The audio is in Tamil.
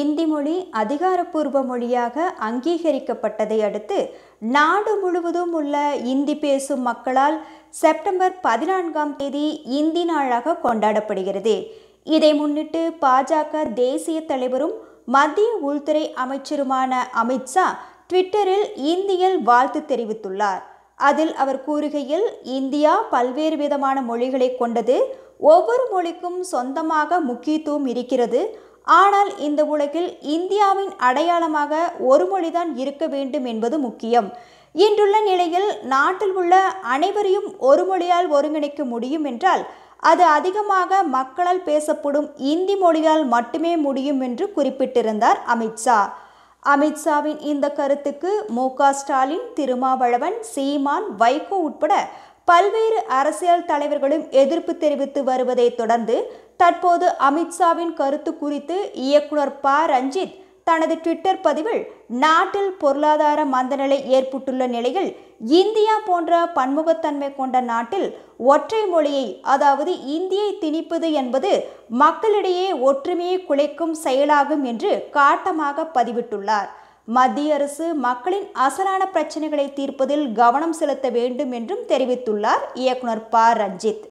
இந்தி மொழி அதிகாரப்பூர்வ மொழியாக அங்கீகரிக்கப்பட்டதை அடுத்து நாடு முழுவதும் உள்ள இந்தி பேசும் மக்களால் செப்டம்பர் பதினான்காம் தேதி இந்தி நாளாக கொண்டாடப்படுகிறது இதை முன்னிட்டு பாஜக தேசிய தலைவரும் மத்திய உள்துறை அமைச்சருமான அமித்ஷா ட்விட்டரில் இந்தியில் வாழ்த்து தெரிவித்துள்ளார் அதில் அவர் கூறுகையில் இந்தியா பல்வேறு விதமான மொழிகளை கொண்டது ஒவ்வொரு மொழிக்கும் சொந்தமாக முக்கியத்துவம் இருக்கிறது ஆனால் இந்த உலகில் இந்தியாவின் அடையாளமாக ஒரு மொழிதான் இருக்க வேண்டும் என்பது முக்கியம் இன்றுள்ள நிலையில் நாட்டில் உள்ள அனைவரையும் ஒரு மொழியால் ஒருங்கிணைக்க முடியும் என்றால் அது அதிகமாக மக்களால் பேசப்படும் இந்தி மொழியால் மட்டுமே முடியும் என்று குறிப்பிட்டிருந்தார் அமித்ஷா அமித்ஷாவின் இந்த கருத்துக்கு மு ஸ்டாலின் திருமாவளவன் சீமான் வைகோ உட்பட பல்வேறு அரசியல் தலைவர்களும் எதிர்ப்பு தெரிவித்து வருவதை தொடர்ந்து தற்போது அமித்ஷாவின் கருத்து குறித்து இயக்குனர் ப ரஞ்சித் தனது ட்விட்டர் பதிவில் நாட்டில் பொருளாதார மந்தநிலை ஏற்பட்டுள்ள நிலையில் இந்தியா போன்ற பன்முகத்தன்மை கொண்ட நாட்டில் ஒற்றை மொழியை அதாவது இந்தியை திணிப்பது என்பது மக்களிடையே ஒற்றுமையை குலைக்கும் செயலாகும் என்று காட்டமாக பதிவிட்டுள்ளார் மத்திய அரசு மக்களின் அசலான பிரச்சனைகளை தீர்ப்பதில் கவனம் செலுத்த வேண்டும் என்றும் தெரிவித்துள்ளார் இயக்குனர் ப ரஞ்சித்